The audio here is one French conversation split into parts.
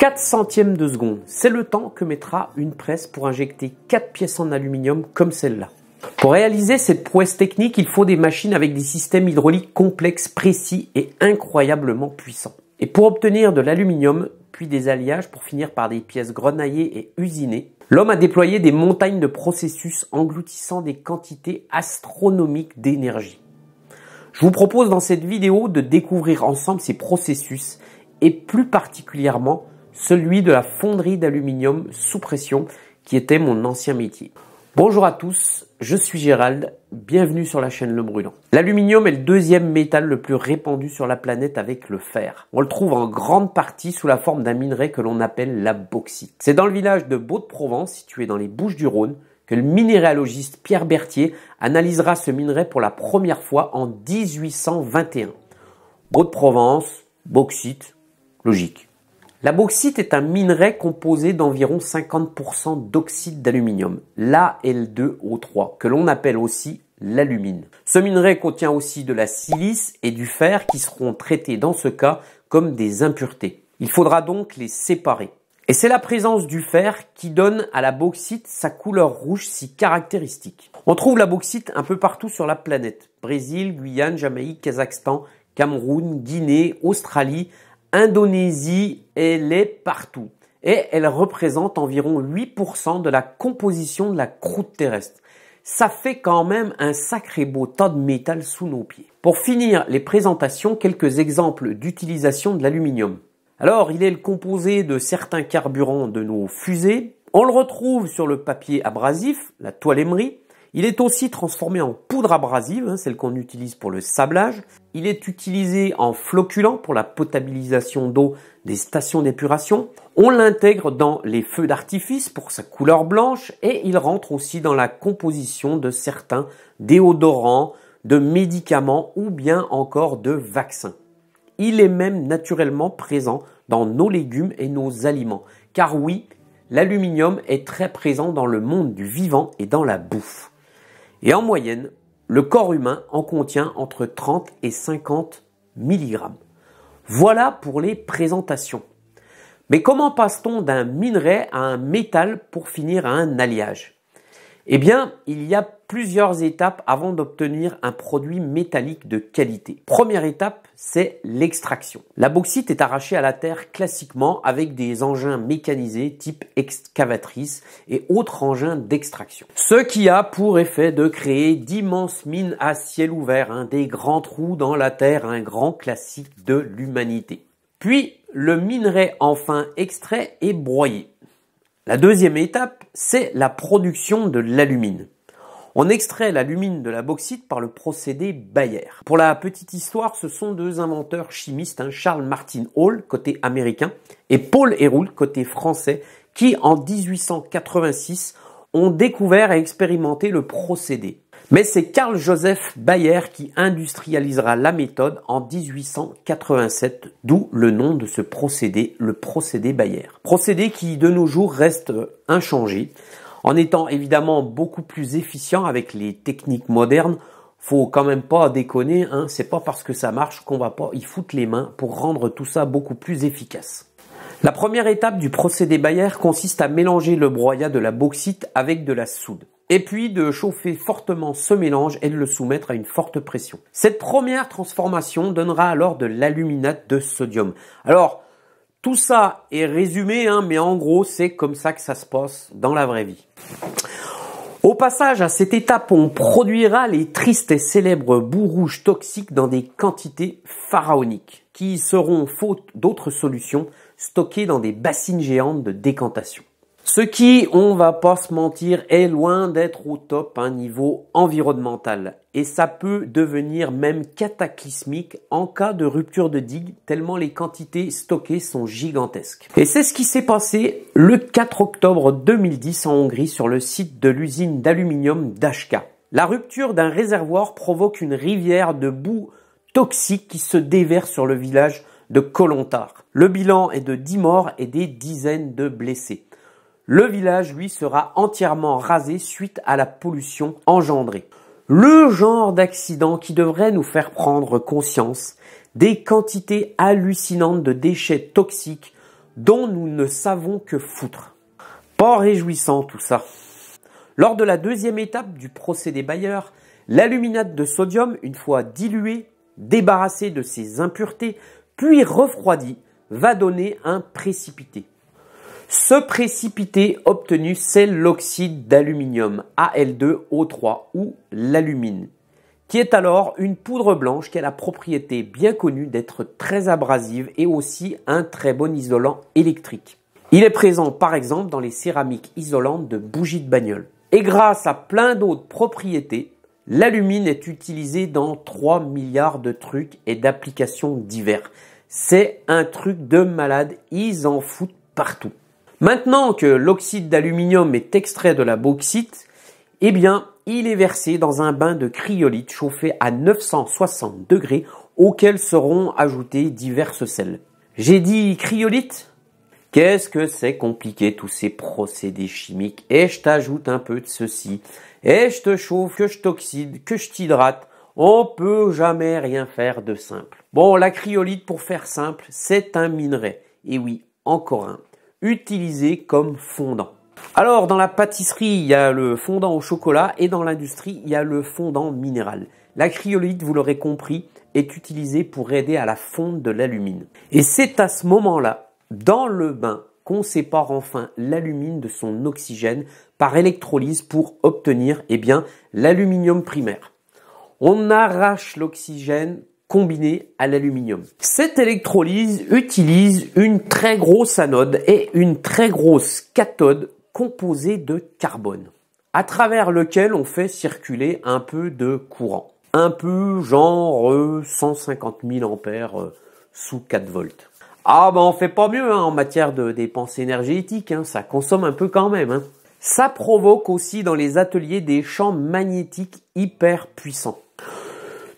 4 centièmes de seconde, c'est le temps que mettra une presse pour injecter 4 pièces en aluminium comme celle-là. Pour réaliser cette prouesse technique, il faut des machines avec des systèmes hydrauliques complexes, précis et incroyablement puissants. Et pour obtenir de l'aluminium, puis des alliages pour finir par des pièces grenaillées et usinées, l'homme a déployé des montagnes de processus engloutissant des quantités astronomiques d'énergie. Je vous propose dans cette vidéo de découvrir ensemble ces processus et plus particulièrement celui de la fonderie d'aluminium sous pression, qui était mon ancien métier. Bonjour à tous, je suis Gérald, bienvenue sur la chaîne Le Brûlant. L'aluminium est le deuxième métal le plus répandu sur la planète avec le fer. On le trouve en grande partie sous la forme d'un minerai que l'on appelle la bauxite. C'est dans le village de Beau-de-Provence, situé dans les Bouches-du-Rhône, que le minéralogiste Pierre Berthier analysera ce minerai pour la première fois en 1821. Beau-de-Provence, bauxite, logique. La bauxite est un minerai composé d'environ 50% d'oxyde d'aluminium, l'Al2O3, que l'on appelle aussi l'alumine. Ce minerai contient aussi de la silice et du fer qui seront traités dans ce cas comme des impuretés. Il faudra donc les séparer. Et c'est la présence du fer qui donne à la bauxite sa couleur rouge si caractéristique. On trouve la bauxite un peu partout sur la planète. Brésil, Guyane, Jamaïque, Kazakhstan, Cameroun, Guinée, Australie, Indonésie, elle est partout. Et elle représente environ 8% de la composition de la croûte terrestre. Ça fait quand même un sacré beau tas de métal sous nos pieds. Pour finir les présentations, quelques exemples d'utilisation de l'aluminium. Alors, il est le composé de certains carburants de nos fusées. On le retrouve sur le papier abrasif, la toile émerie, il est aussi transformé en poudre abrasive, hein, celle qu'on utilise pour le sablage. Il est utilisé en floculant pour la potabilisation d'eau des stations d'épuration. On l'intègre dans les feux d'artifice pour sa couleur blanche et il rentre aussi dans la composition de certains déodorants, de médicaments ou bien encore de vaccins. Il est même naturellement présent dans nos légumes et nos aliments. Car oui, l'aluminium est très présent dans le monde du vivant et dans la bouffe. Et en moyenne, le corps humain en contient entre 30 et 50 mg. Voilà pour les présentations. Mais comment passe-t-on d'un minerai à un métal pour finir à un alliage eh bien, il y a plusieurs étapes avant d'obtenir un produit métallique de qualité. Première étape, c'est l'extraction. La bauxite est arrachée à la terre classiquement avec des engins mécanisés type excavatrice et autres engins d'extraction. Ce qui a pour effet de créer d'immenses mines à ciel ouvert, un hein, des grands trous dans la terre, un grand classique de l'humanité. Puis, le minerai enfin extrait est broyé. La deuxième étape, c'est la production de l'alumine. On extrait l'alumine de la bauxite par le procédé Bayer. Pour la petite histoire, ce sont deux inventeurs chimistes, hein, Charles Martin Hall côté américain et Paul Héroult côté français, qui en 1886 ont découvert et expérimenté le procédé. Mais c'est Carl Joseph Bayer qui industrialisera la méthode en 1887, d'où le nom de ce procédé, le procédé Bayer. Procédé qui de nos jours reste inchangé, en étant évidemment beaucoup plus efficient avec les techniques modernes. Faut quand même pas déconner, hein, c'est pas parce que ça marche qu'on va pas y foutre les mains pour rendre tout ça beaucoup plus efficace. La première étape du procédé Bayer consiste à mélanger le broyat de la bauxite avec de la soude et puis de chauffer fortement ce mélange et de le soumettre à une forte pression. Cette première transformation donnera alors de l'aluminate de sodium. Alors, tout ça est résumé, hein, mais en gros, c'est comme ça que ça se passe dans la vraie vie. Au passage, à cette étape, on produira les tristes et célèbres bouts rouges toxiques dans des quantités pharaoniques, qui seront, faute d'autres solutions, stockées dans des bassines géantes de décantation. Ce qui, on va pas se mentir, est loin d'être au top un hein, niveau environnemental. Et ça peut devenir même cataclysmique en cas de rupture de digue, tellement les quantités stockées sont gigantesques. Et c'est ce qui s'est passé le 4 octobre 2010 en Hongrie sur le site de l'usine d'aluminium d'Ashka. La rupture d'un réservoir provoque une rivière de boue toxique qui se déverse sur le village de Kolontar. Le bilan est de 10 morts et des dizaines de blessés. Le village, lui, sera entièrement rasé suite à la pollution engendrée. Le genre d'accident qui devrait nous faire prendre conscience des quantités hallucinantes de déchets toxiques dont nous ne savons que foutre. Pas réjouissant tout ça. Lors de la deuxième étape du procès des bailleurs, l'aluminate de sodium, une fois dilué, débarrassé de ses impuretés, puis refroidi, va donner un précipité. Ce précipité obtenu, c'est l'oxyde d'aluminium, Al2O3 ou l'alumine, qui est alors une poudre blanche qui a la propriété bien connue d'être très abrasive et aussi un très bon isolant électrique. Il est présent par exemple dans les céramiques isolantes de bougies de bagnole. Et grâce à plein d'autres propriétés, l'alumine est utilisée dans 3 milliards de trucs et d'applications divers. C'est un truc de malade, ils en foutent partout. Maintenant que l'oxyde d'aluminium est extrait de la bauxite, eh bien, il est versé dans un bain de cryolite chauffé à 960 degrés auquel seront ajoutées diverses sels. J'ai dit cryolite Qu'est-ce que c'est compliqué tous ces procédés chimiques Et je t'ajoute un peu de ceci. Et je te chauffe, que je t'oxyde, que je t'hydrate. On peut jamais rien faire de simple. Bon, la cryolite, pour faire simple, c'est un minerai. Et oui, encore un utilisé comme fondant. Alors, dans la pâtisserie, il y a le fondant au chocolat et dans l'industrie, il y a le fondant minéral. La cryolite, vous l'aurez compris, est utilisée pour aider à la fonte de l'alumine. Et c'est à ce moment-là, dans le bain, qu'on sépare enfin l'alumine de son oxygène par électrolyse pour obtenir eh bien l'aluminium primaire. On arrache l'oxygène combiné à l'aluminium. Cette électrolyse utilise une très grosse anode et une très grosse cathode composée de carbone, à travers lequel on fait circuler un peu de courant. Un peu genre 150 euh, 000 ampères euh, sous 4 volts. Ah ben on fait pas mieux hein, en matière de dépenses énergétiques, hein. ça consomme un peu quand même. Hein. Ça provoque aussi dans les ateliers des champs magnétiques hyper puissants.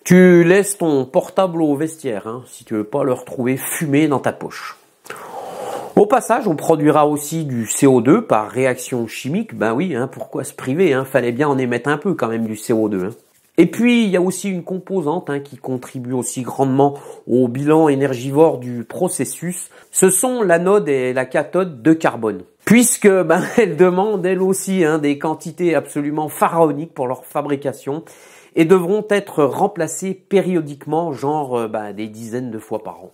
Tu laisses ton portable au vestiaire hein, si tu veux pas le retrouver fumé dans ta poche. Au passage, on produira aussi du CO2 par réaction chimique. Ben oui, hein, pourquoi se priver hein, Fallait bien en émettre un peu quand même du CO2. Hein. Et puis, il y a aussi une composante qui contribue aussi grandement au bilan énergivore du processus. Ce sont l'anode et la cathode de carbone. Puisque ben, elles demandent elles aussi des quantités absolument pharaoniques pour leur fabrication et devront être remplacés périodiquement, genre euh, bah, des dizaines de fois par an.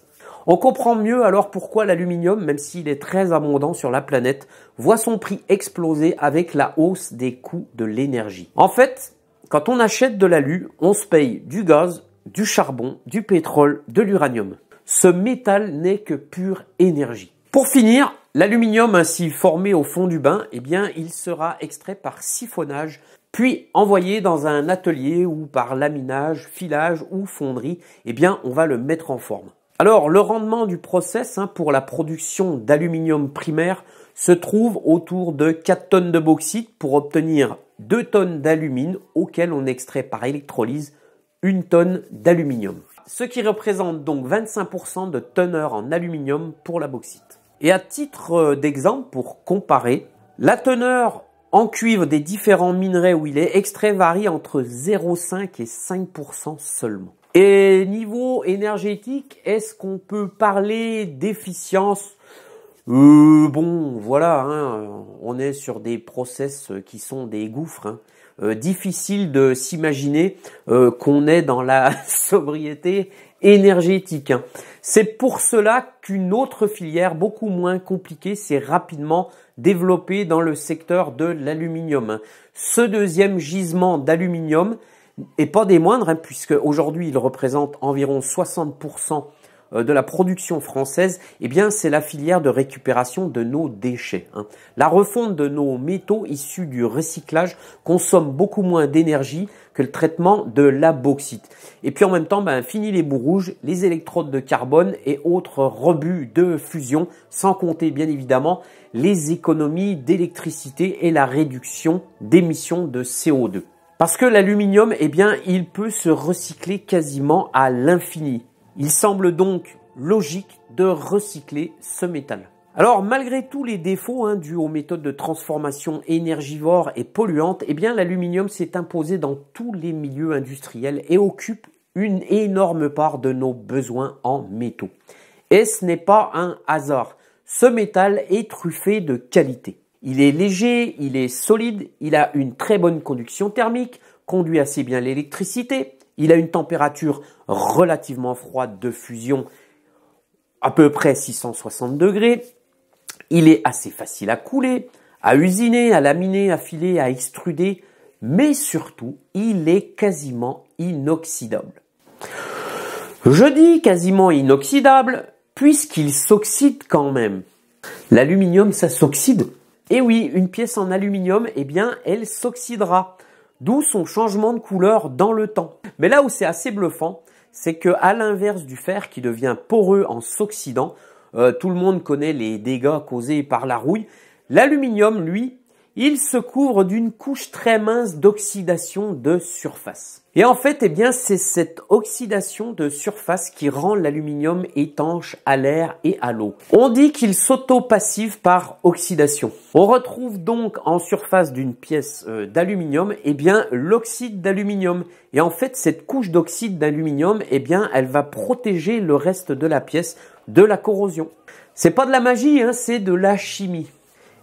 On comprend mieux alors pourquoi l'aluminium, même s'il est très abondant sur la planète, voit son prix exploser avec la hausse des coûts de l'énergie. En fait, quand on achète de l'alu, on se paye du gaz, du charbon, du pétrole, de l'uranium. Ce métal n'est que pure énergie. Pour finir, l'aluminium ainsi formé au fond du bain, eh bien, il sera extrait par siphonnage puis envoyé dans un atelier ou par laminage, filage ou fonderie, eh bien on va le mettre en forme. Alors le rendement du process hein, pour la production d'aluminium primaire se trouve autour de 4 tonnes de bauxite pour obtenir 2 tonnes d'alumine auxquelles on extrait par électrolyse 1 tonne d'aluminium. Ce qui représente donc 25% de teneur en aluminium pour la bauxite. Et à titre euh, d'exemple, pour comparer, la teneur en cuivre, des différents minerais où il est extrait varie entre 0,5 et 5% seulement. Et niveau énergétique, est-ce qu'on peut parler d'efficience euh, Bon, voilà, hein. on est sur des process qui sont des gouffres. Hein. Euh, difficile de s'imaginer euh, qu'on est dans la sobriété énergétique. Hein. C'est pour cela qu'une autre filière beaucoup moins compliquée s'est rapidement développée dans le secteur de l'aluminium. Ce deuxième gisement d'aluminium est pas des moindres, hein, puisque aujourd'hui il représente environ 60% euh, de la production française, eh bien, c'est la filière de récupération de nos déchets. Hein. La refonte de nos métaux issus du recyclage consomme beaucoup moins d'énergie que le traitement de la bauxite. Et puis en même temps, ben, fini les bouts rouges, les électrodes de carbone et autres rebuts de fusion, sans compter bien évidemment les économies d'électricité et la réduction d'émissions de CO2. Parce que l'aluminium, eh bien, il peut se recycler quasiment à l'infini. Il semble donc logique de recycler ce métal. Alors malgré tous les défauts hein, dus aux méthodes de transformation énergivores et polluantes, eh bien l'aluminium s'est imposé dans tous les milieux industriels et occupe une énorme part de nos besoins en métaux. Et ce n'est pas un hasard. Ce métal est truffé de qualité. Il est léger, il est solide, il a une très bonne conduction thermique, conduit assez bien l'électricité, il a une température relativement froide de fusion, à peu près 660 degrés. Il est assez facile à couler, à usiner, à laminer, à filer, à extruder, mais surtout, il est quasiment inoxydable. Je dis quasiment inoxydable puisqu'il s'oxyde quand même. L'aluminium, ça s'oxyde. Et oui, une pièce en aluminium, eh bien, elle s'oxydera d'où son changement de couleur dans le temps. Mais là où c'est assez bluffant, c'est que à l'inverse du fer qui devient poreux en s'oxydant, euh, tout le monde connaît les dégâts causés par la rouille, l'aluminium, lui, il se couvre d'une couche très mince d'oxydation de surface. Et en fait, eh bien, c'est cette oxydation de surface qui rend l'aluminium étanche à l'air et à l'eau. On dit qu'il s'auto-passive par oxydation. On retrouve donc en surface d'une pièce euh, d'aluminium, eh bien, l'oxyde d'aluminium. Et en fait, cette couche d'oxyde d'aluminium, eh bien, elle va protéger le reste de la pièce de la corrosion. C'est pas de la magie, hein, c'est de la chimie.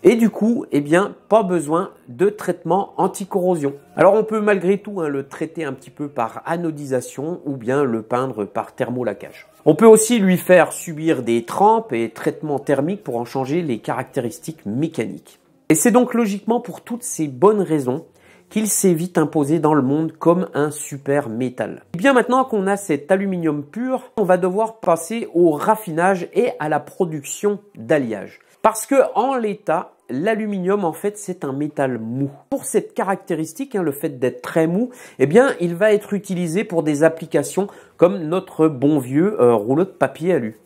Et du coup, eh bien, pas besoin de traitement anti-corrosion. Alors on peut malgré tout hein, le traiter un petit peu par anodisation ou bien le peindre par thermolaquage. On peut aussi lui faire subir des trempes et traitements thermiques pour en changer les caractéristiques mécaniques. Et c'est donc logiquement pour toutes ces bonnes raisons qu'il s'est vite imposé dans le monde comme un super métal. Et bien maintenant qu'on a cet aluminium pur, on va devoir passer au raffinage et à la production d'alliage. Parce que en l'état, l'aluminium en fait c'est un métal mou. Pour cette caractéristique, hein, le fait d'être très mou, eh bien il va être utilisé pour des applications comme notre bon vieux euh, rouleau de papier alu.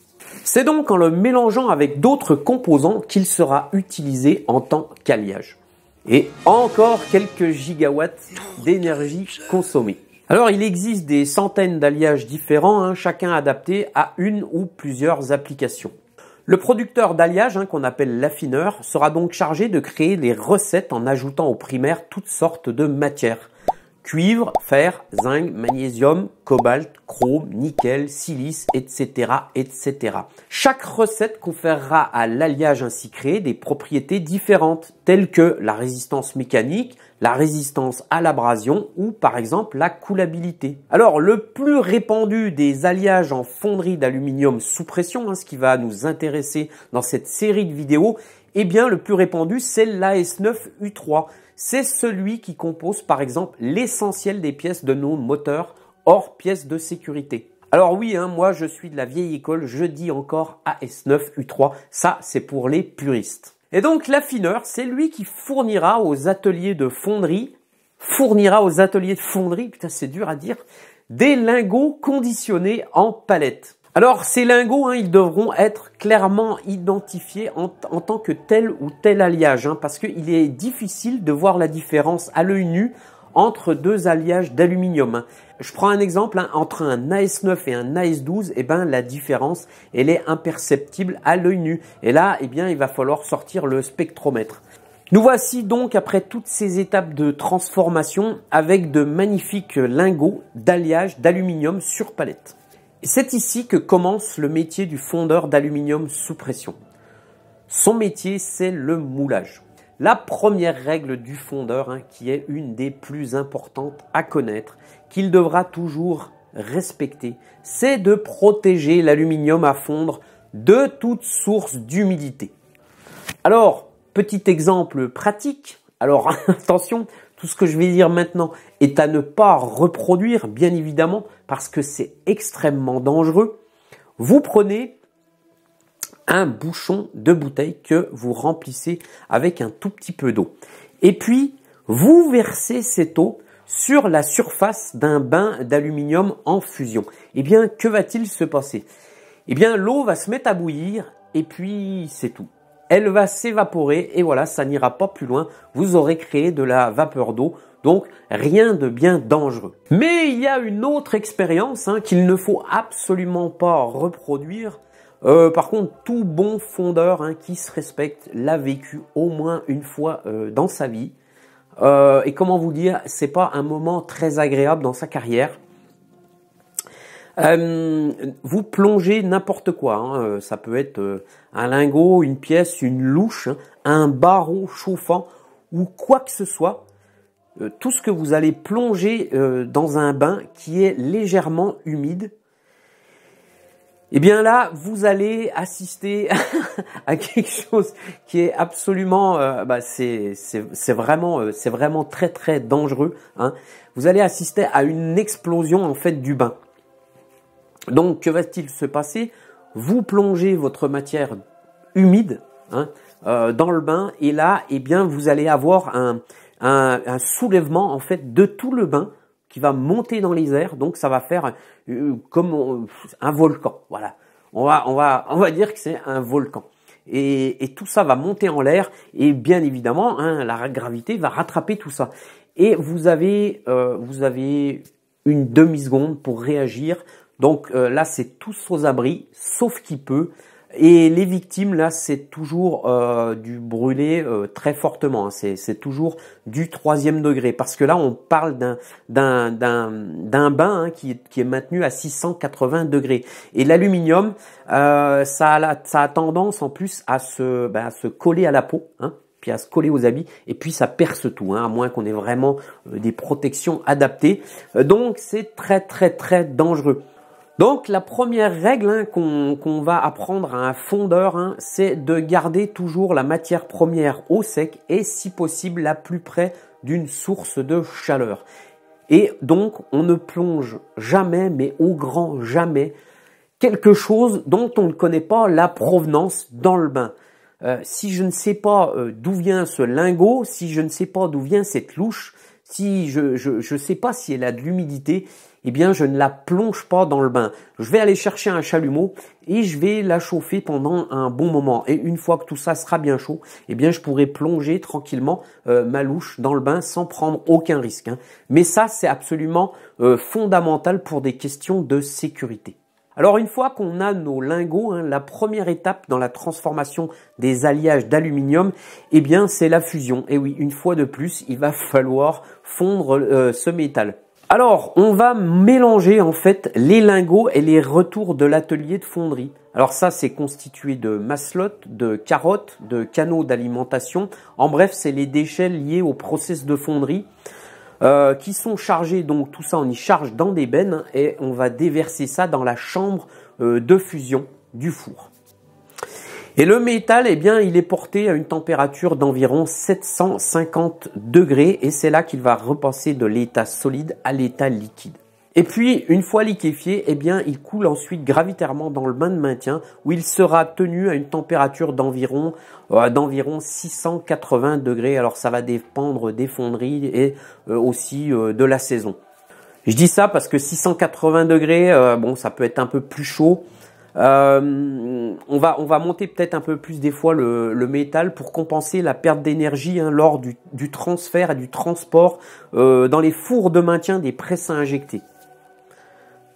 C'est donc en le mélangeant avec d'autres composants qu'il sera utilisé en tant qu'alliage. Et encore quelques gigawatts d'énergie consommée. Alors il existe des centaines d'alliages différents, hein, chacun adapté à une ou plusieurs applications. Le producteur d'alliage, hein, qu'on appelle l'affineur, sera donc chargé de créer les recettes en ajoutant aux primaires toutes sortes de matières. Cuivre, fer, zinc, magnésium, cobalt, chrome, nickel, silice, etc., etc. Chaque recette conférera à l'alliage ainsi créé des propriétés différentes, telles que la résistance mécanique, la résistance à l'abrasion ou par exemple la coulabilité. Alors le plus répandu des alliages en fonderie d'aluminium sous pression, hein, ce qui va nous intéresser dans cette série de vidéos, eh bien le plus répandu c'est l'AS9U3. C'est celui qui compose par exemple l'essentiel des pièces de nos moteurs hors pièces de sécurité. Alors oui, hein, moi je suis de la vieille école, je dis encore AS9U3, ça c'est pour les puristes. Et donc l'affineur, c'est lui qui fournira aux ateliers de fonderie, fournira aux ateliers de fonderie, putain c'est dur à dire, des lingots conditionnés en palette. Alors ces lingots, hein, ils devront être clairement identifiés en, tant que tel ou tel alliage, hein, parce qu'il est difficile de voir la différence à l'œil nu entre deux alliages d'aluminium. Hein je prends un exemple, hein. entre un AS9 et un AS12, eh ben, la différence, elle est imperceptible à l'œil nu. Et là, eh bien, il va falloir sortir le spectromètre. Nous voici donc après toutes ces étapes de transformation avec de magnifiques lingots d'alliage d'aluminium sur palette. C'est ici que commence le métier du fondeur d'aluminium sous pression. Son métier, c'est le moulage. La première règle du fondeur, hein, qui est une des plus importantes à connaître, qu'il devra toujours respecter, c'est de protéger l'aluminium à fondre de toute source d'humidité. Alors, petit exemple pratique, alors attention, tout ce que je vais dire maintenant est à ne pas reproduire, bien évidemment, parce que c'est extrêmement dangereux. Vous prenez un bouchon de bouteille que vous remplissez avec un tout petit peu d'eau. Et puis, vous versez cette eau sur la surface d'un bain d'aluminium en fusion. Eh bien, que va-t-il se passer Eh bien, l'eau va se mettre à bouillir et puis c'est tout. Elle va s'évaporer et voilà, ça n'ira pas plus loin. Vous aurez créé de la vapeur d'eau. Donc rien de bien dangereux. Mais il y a une autre expérience hein, qu'il ne faut absolument pas reproduire euh, par contre, tout bon fondeur hein, qui se respecte l'a vécu au moins une fois euh, dans sa vie. Euh, et comment vous dire, c'est pas un moment très agréable dans sa carrière. vous plongez n'importe quoi, hein. ça peut être un lingot, une pièce, une louche, hein, un barreau chauffant ou quoi que ce soit. tout ce que vous allez plonger dans un bain qui est légèrement humide, et eh bien là, vous allez assister à quelque chose qui est absolument, euh, bah, c'est vraiment, euh, c'est vraiment très très dangereux. Hein. Vous allez assister à une explosion en fait du bain. Donc que va-t-il se passer Vous plongez votre matière humide hein, euh, dans le bain et là, eh bien vous allez avoir un, un soulèvement en fait de tout le bain qui va monter dans les airs, donc ça va faire euh, comme un volcan. Voilà. On va, on va, on va dire que c'est un volcan. Et, tout ça va monter en l'air et bien évidemment, hein, la gravité va rattraper tout ça. Et vous avez, euh, vous avez une demi seconde pour réagir. Donc euh, là, c'est tous aux abris, sauf qui peut. Et les victimes, là, c'est toujours euh, du brûlé euh, très fortement. Hein. C'est toujours du troisième degré. Parce que là, on parle d'un bain hein, qui, qui, est maintenu à 680 degrés. Et l'aluminium, euh, ça, a ça a tendance en plus à se, ben, se coller à la peau. Hein, puis à se coller aux habits, et puis ça perce tout, à moins qu'on ait vraiment des protections adaptées. Donc c'est très très très dangereux. Donc la première règle hein, qu'on va apprendre à un fondeur, hein, c'est de garder toujours la matière première au sec et si possible la plus près d'une source de chaleur. Et donc on ne plonge jamais, mais au grand jamais, quelque chose dont on ne connaît pas la provenance dans le bain. Euh, si je ne sais pas euh, d'où vient ce lingot, si je ne sais pas d'où vient cette louche, si je ne je, sais pas si elle a de l'humidité, eh bien je ne la plonge pas dans le bain. Je vais aller chercher un chalumeau et je vais la chauffer pendant un bon moment. Et une fois que tout ça sera bien chaud, eh bien je pourrai plonger tranquillement euh, ma louche dans le bain sans prendre aucun risque. Hein. Mais ça c'est absolument euh, fondamental pour des questions de sécurité. Alors une fois qu'on a nos lingots, hein, la première étape dans la transformation des alliages d'aluminium, eh bien c'est la fusion. Et oui, une fois de plus, il va falloir fondre euh, ce métal. Alors, on va mélanger en fait les lingots et les retours de l'atelier de fonderie. Alors ça, c'est constitué de maslottes, de carottes, de canaux d'alimentation. En bref, c'est les déchets liés au process de fonderie. Euh, qui sont chargés, donc tout ça on y charge dans des bennes et on va déverser ça dans la chambre euh, de fusion du four. Et le métal, eh bien, il est porté à une température d'environ 750 degrés et c'est là qu'il va repasser de l'état solide à l'état liquide. Et puis, une fois liquéfié, eh bien, il coule ensuite gravitairement dans le bain de maintien où il sera tenu à une température d'environ euh, d'environ 680 degrés. Alors, ça va dépendre des fonderies et euh, aussi euh, de la saison. Je dis ça parce que 680 degrés, bon, ça peut être un peu plus chaud. on, va, on va monter peut-être un peu plus des fois le, métal pour compenser la perte d'énergie hein, lors du, transfert et du transport dans les fours de maintien des pressins injectés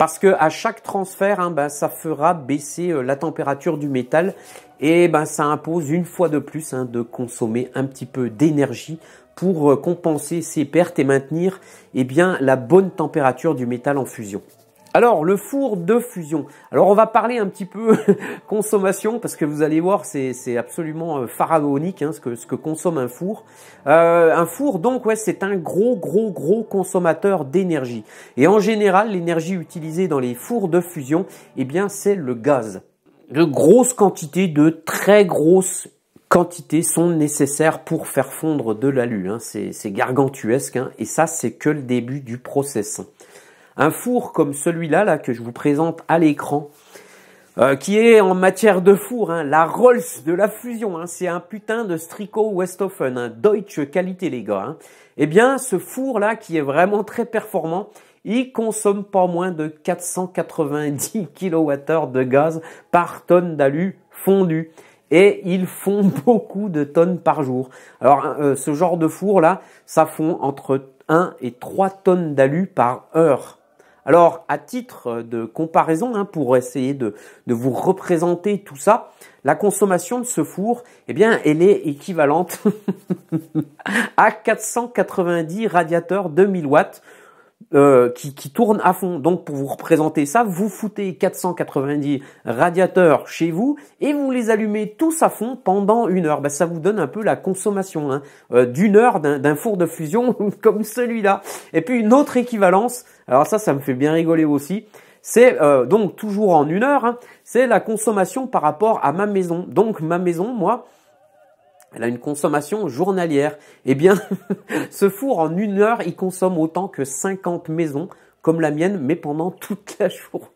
parce que à chaque transfert, hein, ben, ça fera baisser euh, la température du métal et ben ça impose une fois de plus hein, de consommer un petit peu d'énergie pour euh, compenser ces pertes et maintenir eh bien, la bonne température du métal en fusion. Alors, le four de fusion. Alors, on va parler un petit peu consommation parce que vous allez voir, c'est absolument euh, pharaonique hein, ce, que, ce que consomme un four. Euh, un four, donc, ouais, c'est un gros, gros, gros consommateur d'énergie. Et en général, l'énergie utilisée dans les fours de fusion, eh bien, c'est le gaz. De grosses quantités, de très grosses quantités sont nécessaires pour faire fondre de l'alu. Hein. C'est gargantuesque hein. et ça, c'est que le début du process. Un four comme celui-là là, que je vous présente à l'écran, euh, qui est en matière de four, hein, la Rolls de la fusion, hein. c'est un putain de Strico Westhofen, un Deutsche qualité les gars. Hein. Eh bien, ce four-là, qui est vraiment très performant, il consomme pas moins de 490 kWh de gaz par tonne d'alu fondu. Et ils font beaucoup de tonnes par jour. Alors, euh, ce genre de four-là, ça fond entre 1 et 3 tonnes d'alu par heure. Alors, à titre de comparaison, hein, pour essayer de, de, vous représenter tout ça, la consommation de ce four, eh bien, elle est équivalente à 490 radiateurs 2000 watts euh, qui, qui tourne à fond. Donc pour vous représenter ça, vous foutez 490 radiateurs chez vous et vous les allumez tous à fond pendant une heure. Ben, ça vous donne un peu la consommation hein. euh, d'une heure d'un four de fusion comme celui-là. Et puis une autre équivalence, alors ça ça me fait bien rigoler aussi, c'est euh, donc toujours en une heure, hein, c'est la consommation par rapport à ma maison. Donc ma maison, moi, elle a une consommation journalière. Eh bien, ce four, en une heure, il consomme autant que 50 maisons, comme la mienne, mais pendant toute la journée.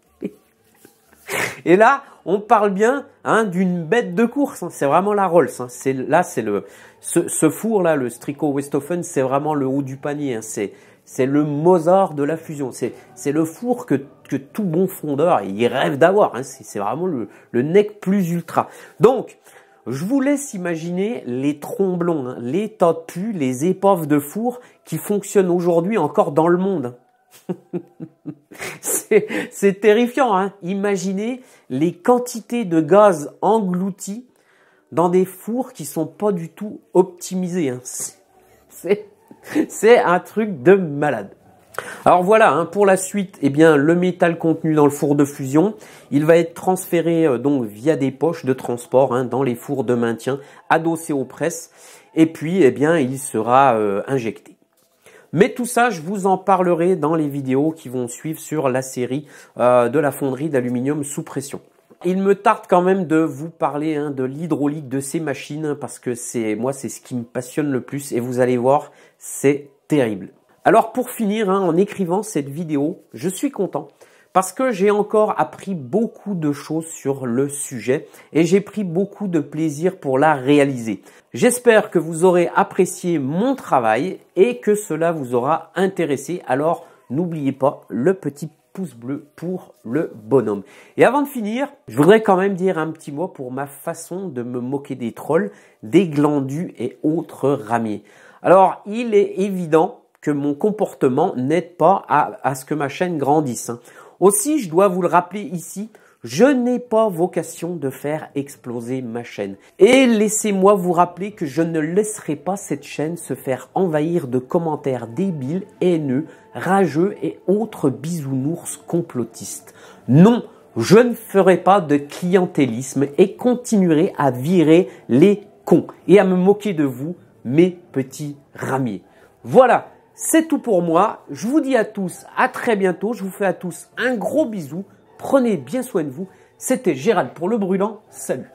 Et là, on parle bien hein, d'une bête de course. Hein. C'est vraiment la Rolls. Hein. C'est là, c'est le ce, four là, le Strico Westhofen, c'est vraiment le haut du panier. C'est c'est le Mozart de la fusion. C'est c'est le four que que tout bon fondeur il rêve d'avoir. C'est vraiment le le nec plus ultra. Donc je vous laisse imaginer les tromblons, hein, les tapus, les épaves de four qui fonctionnent aujourd'hui encore dans le monde. c'est terrifiant, hein Imaginez les quantités de gaz engloutis dans des fours qui sont pas du tout optimisés. Hein. C'est un truc de malade. Alors voilà, hein, pour la suite, eh bien, le métal contenu dans le four de fusion, il va être transféré euh, donc via des poches de transport hein, dans les fours de maintien adossés aux presses, et puis eh bien, il sera euh, injecté. Mais tout ça, je vous en parlerai dans les vidéos qui vont suivre sur la série euh, de la fonderie d'aluminium sous pression. Il me tarde quand même de vous parler hein, de l'hydraulique de ces machines parce que c'est moi c'est ce qui me passionne le plus et vous allez voir, c'est terrible. Alors pour finir, hein, en écrivant cette vidéo, je suis content parce que j'ai encore appris beaucoup de choses sur le sujet et j'ai pris beaucoup de plaisir pour la réaliser. J'espère que vous aurez apprécié mon travail et que cela vous aura intéressé. Alors n'oubliez pas le petit pouce bleu pour le bonhomme. Et avant de finir, je voudrais quand même dire un petit mot pour ma façon de me moquer des trolls, des glandus et autres ramiers. Alors il est évident que mon comportement n'aide pas à, à, ce que ma chaîne grandisse. Aussi, je dois vous le rappeler ici, je n'ai pas vocation de faire exploser ma chaîne. Et laissez-moi vous rappeler que je ne laisserai pas cette chaîne se faire envahir de commentaires débiles, haineux, rageux et autres bisounours complotistes. Non, je ne ferai pas de clientélisme et continuerai à virer les cons et à me moquer de vous, mes petits ramiers. Voilà, c'est tout pour moi. Je vous dis à tous à très bientôt. Je vous fais à tous un gros bisou. Prenez bien soin de vous. C'était Gérald pour le brûlant. Salut.